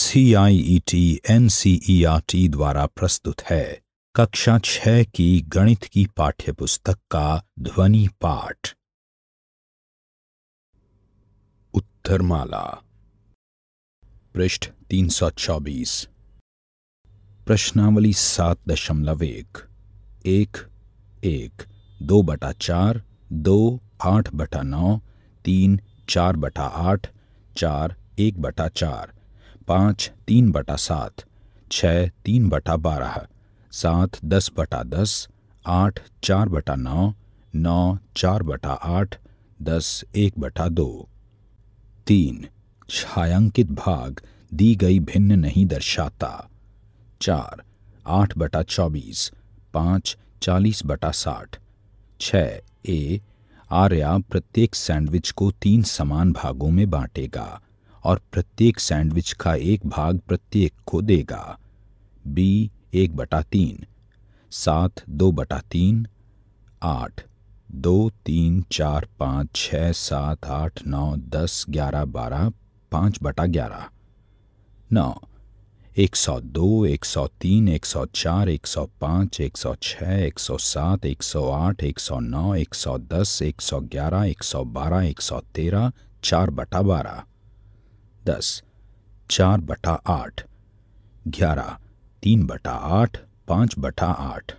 CIET NCERT e e द्वारा प्रस्तुत है कक्षा छह की गणित की पाठ्यपुस्तक का ध्वनि पाठ उत्तरमाला पृष्ठ 324 प्रश्नावली सात दशमलव एक एक एक दो बटा चार दो आठ बटा नौ तीन चार बटा आठ चार एक बटा चार पाँच तीन बटा सात छ तीन बटा बारह सात दस बटा दस आठ चार बटा नौ नौ चार बटा आठ दस एक बटा दो तीन छायांकित भाग दी गई भिन्न नहीं दर्शाता चार आठ बटा चौबीस पाँच चालीस बटा साठ छः ए आर्या प्रत्येक सैंडविच को तीन समान भागों में बांटेगा और प्रत्येक सैंडविच का एक भाग प्रत्येक को देगा बी एक बटा तीन सात दो बटा तीन आठ दो तीन चार पाँच छ सात आठ नौ दस ग्यारह बारह पाँच बटा ग्यारह नौ एक सौ दो एक सौ तीन एक सौ चार एक सौ पाँच एक सौ छः एक सौ सात एक सौ आठ एक सौ नौ एक सौ दस एक सौ ग्यारह एक सौ बारह एक सौ तेरह चार बटा बारह दस चार बटा आठ ग्यारह तीन बटा आठ पाँच बटा आठ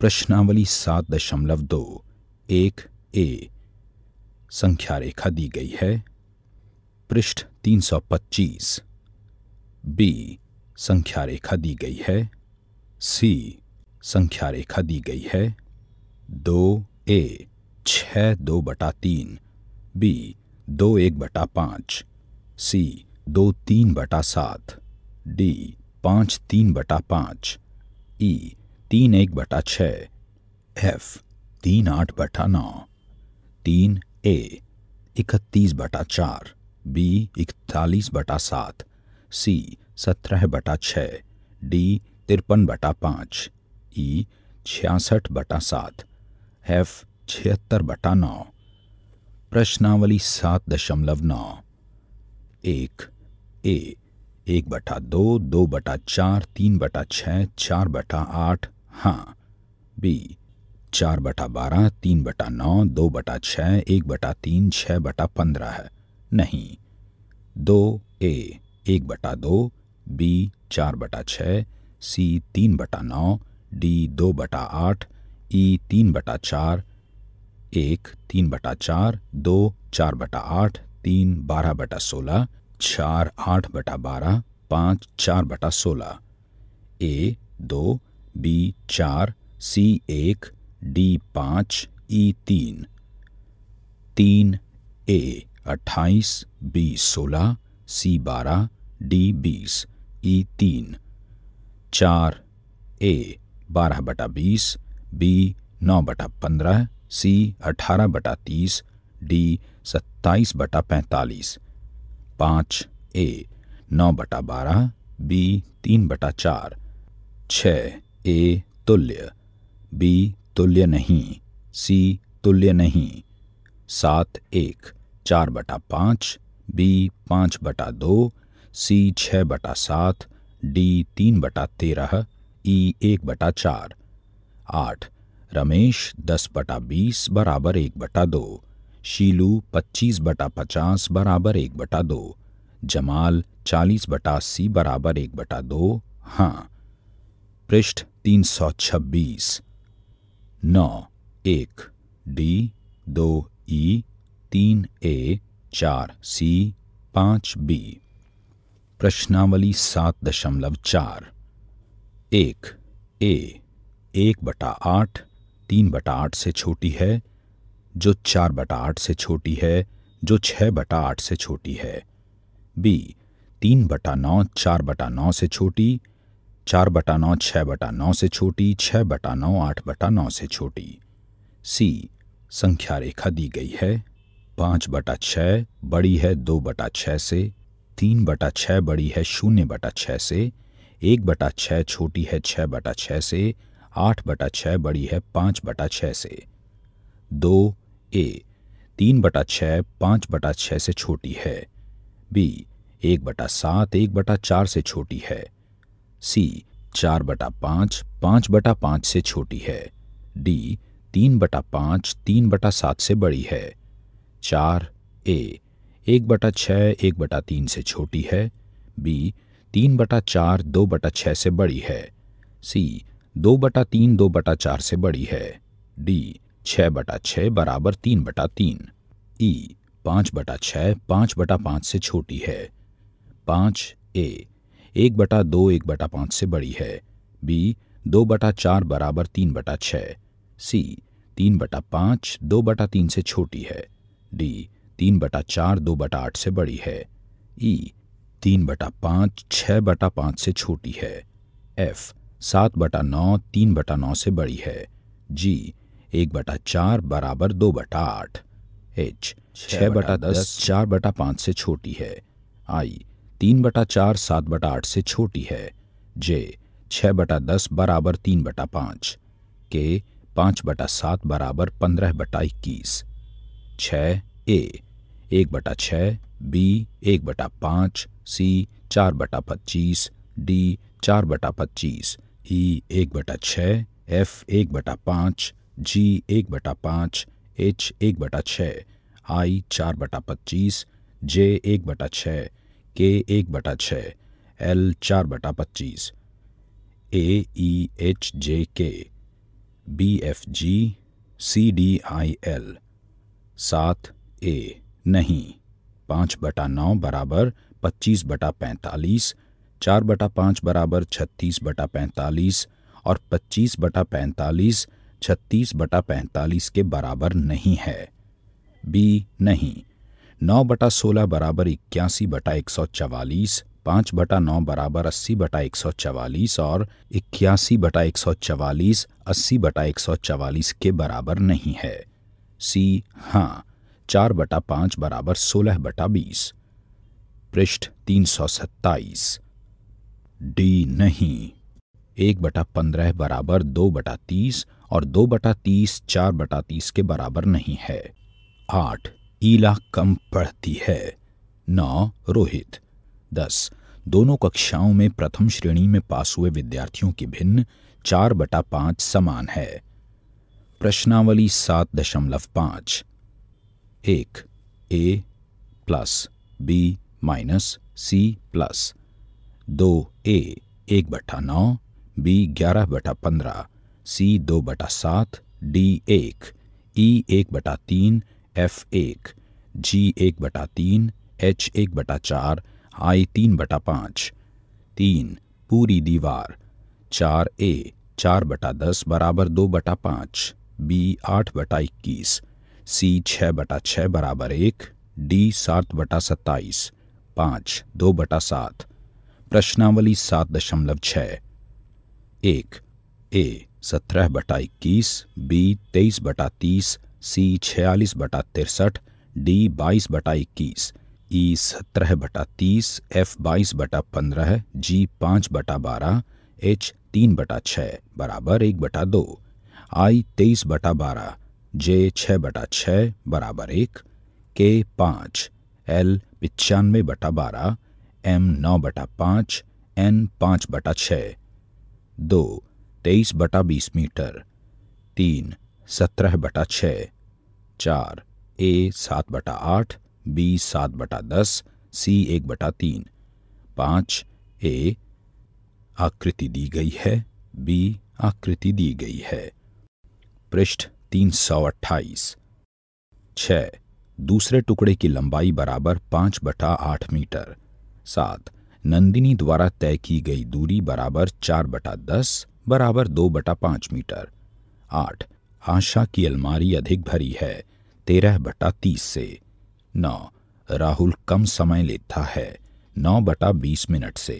प्रश्नावली सात दशमलव दो एक ए संख्या रेखा दी गई है पृष्ठ तीन सौ पच्चीस बी संख्या रेखा दी गई है सी संख्या रेखा दी गई है दो ए छ दो बटा तीन बी दो एक बटा पाँच सी दो तीन बटा सात डी पाँच तीन बटा पाँच ई तीन एक बटा छ एफ तीन आठ बटा नौ तीन ए इकतीस बटा चार बी इकतालीस बटा सात सी सत्रह बटा छ डी तिरपन बटा पाँच ई छियासठ बटा सात एफ छिहत्तर बटा नौ प्रश्नावली सात दशमलव नौ एक ए एक बटा दो दो बटा चार तीन बटा छः चार बटा आठ हाँ बी चार बटा बारह तीन बटा नौ दो बटा छः एक बटा तीन छः बटा पंद्रह है नहीं दो ए एक बटा दो बी चार बटा छः सी तीन बटा नौ डी दो बटा आठ ई तीन बटा चार एक तीन बटा चार दो चार बटा आठ तीन बारह बटा सोलह चार आठ बटा बारह पाँच चार बटा सोलह ए दो बी चार सी एक डी पाँच ई तीन तीन ए अट्ठाईस बी सोलह सी बारह डी बीस ई तीन चार ए बारह बटा बीस बी नौ बटा पंद्रह सी अठारह बटा तीस डी सत्ताईस बटा पैंतालीस पाँच ए नौ बटा बारह बी तीन बटा चार छ ए तुल्य बी तुल्य नहीं सी तुल्य नहीं सात एक चार बटा पाँच बी पाँच बटा दो सी छः बटा सात डी तीन बटा तेरह ई एक बटा चार आठ रमेश दस बटा बीस बराबर एक बटा दो शीलू पच्चीस बटा पचास बराबर एक बटा दो जमाल चालीस बटा अस्सी बराबर एक बटा दो हाँ पृष्ठ तीन सौ छब्बीस नौ एक डी दो ई तीन ए चार सी पाँच बी प्रश्नावली सात दशमलव चार एक ए एक बटा आठ तीन बटा आठ से छोटी है जो चार बटा आठ से छोटी है जो छह बटा आठ से छोटी है बी तीन बटा नौ चार बटा नौ से छोटी चार बटा नौ छः बटा नौ से छोटी छह बटा नौ आठ बटा नौ से छोटी सी संख्या रेखा दी गई है पाँच बटा छह बड़ी है दो बटा छह से तीन बटा छह बड़ी है शून्य बटा छह से एक बटा छह छोटी है छह बटा छह से आठ बटा छह बड़ी है पाँच बटा छह से दो ए तीन बटा छः पाँच बटा छः से छोटी है बी एक बटा सात एक बटा चार से छोटी है सी चार बटा पाँच पाँच बटा पाँच से छोटी है डी तीन बटा पाँच तीन बटा सात से बड़ी है चार ए एक बटा छः एक बटा तीन से छोटी है बी तीन बटा चार दो बटा छः से बड़ी है सी दो बटा तीन दो बटा चार से बड़ी है डी छः बटा छः बराबर तीन बटा तीन ई पाँच बटा छः पाँच बटा पाँच से छोटी है पाँच ए एक बटा दो एक बटा पाँच से बड़ी है बी दो बटा चार बराबर तीन बटा छः सी तीन बटा पाँच दो बटा तीन से छोटी है डी तीन बटा चार दो बटा आठ से बड़ी है ई तीन बटा पाँच छः बटा पाँच से छोटी है एफ सात बटा नौ तीन बटा नौ से बड़ी है जी एक बटा चार बराबर दो बटा आठ एच छः बटा दस चार बटा पाँच से छोटी है आई तीन बटा चार सात बटा आठ से छोटी है जे छह बटा दस बराबर तीन बटा पाँच के पाँच बटा सात बराबर पंद्रह बटा इक्कीस छ ए एक बटा छ बी एक बटा पाँच सी चार बटा पच्चीस डी चार बटा पच्चीस ई e, एक बटा छ एफ एक बटा पाँच जी एक बटा पाँच एच एक बटा छ आई चार बटा पच्चीस जे एक बटा छ के एक बटा छ एल चार बटा पच्चीस ए ई H J K B F G C D I L सात ए नहीं पाँच बटा नौ बराबर पच्चीस बटा पैंतालीस चार बटा पाँच बराबर छत्तीस बटा पैंतालीस और पच्चीस बटा पैंतालीस छत्तीस बटा पैंतालीस के बराबर नहीं है बी नहीं नौ बटा सोलह बराबर इक्यासी बटा एक सौ चवालीस पाँच बटा नौ बराबर अस्सी बटा एक सौ चवालीस और इक्यासी बटा एक सौ चवालीस अस्सी बटा एक सौ चवालीस के बराबर नहीं है सी हाँ चार बटा पाँच बराबर सोलह बटा बीस पृष्ठ तीन सौ सत्ताईस डी नहीं एक बटा पंद्रह बराबर दो बटा तीस और दो बटा तीस चार बटा तीस के बराबर नहीं है आठ ईला कम पढ़ती है नौ रोहित दस दोनों कक्षाओं में प्रथम श्रेणी में पास हुए विद्यार्थियों की भिन्न चार बटा पांच समान है प्रश्नावली सात दशमलव पांच एक A plus B minus C plus दो ए एक बटा नौ बी ग्यारह बटा पंद्रह सी दो बटा सात डी एक ई एक बटा तीन एफ एक जी एक बटा तीन एच एक बटा चार आई तीन बटा पाँच तीन पूरी दीवार चार ए चार बटा दस बराबर दो बटा पाँच बी आठ बटा इक्कीस सी छः बटा छः बराबर एक डी सात बटा सत्ताईस पाँच दो बटा सात प्रश्नावली सात दशमलव छः एक ए सत्रह बटा इक्कीस बी तेईस बटा तीस सी छियालीस बटा तिरसठ डी बाईस बटा इक्कीस ई सत्रह बटा तीस एफ बाईस बटा पंद्रह जी पाँच बटा बारह एच तीन बटा छः बराबर एक बटा दो आई तेईस बटा बारह जे छः बटा छः बराबर एक के पाँच एल पचानवे बटा बारह एम नौ बटा पाँच एन पाँच बटा छः दो तेईस बटा बीस मीटर तीन सत्रह बटा छ चार ए सात बटा आठ बी सात बटा दस सी एक बटा तीन पाँच ए आकृति दी गई है बी आकृति दी गई है पृष्ठ तीन सौ अट्ठाईस छ दूसरे टुकड़े की लंबाई बराबर पाँच बटा आठ मीटर सात नंदिनी द्वारा तय की गई दूरी बराबर चार बटा दस बराबर दो बटा पांच मीटर आठ आशा की अलमारी अधिक भरी है तेरह बटा तीस से नौ राहुल कम समय लेता है नौ बटा बीस मिनट से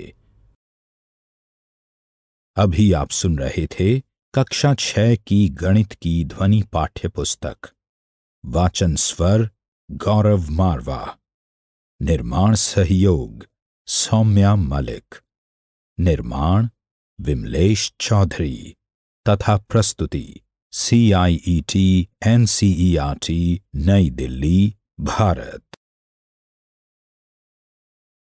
अभी आप सुन रहे थे कक्षा छह की गणित की ध्वनि पाठ्य पुस्तक वाचन स्वर गौरव मारवा निर्माण सहयोग सौम्या मलिक निर्माण विमलेश चौधरी तथा प्रस्तुति C I E T N C E R T New Delhi Bharat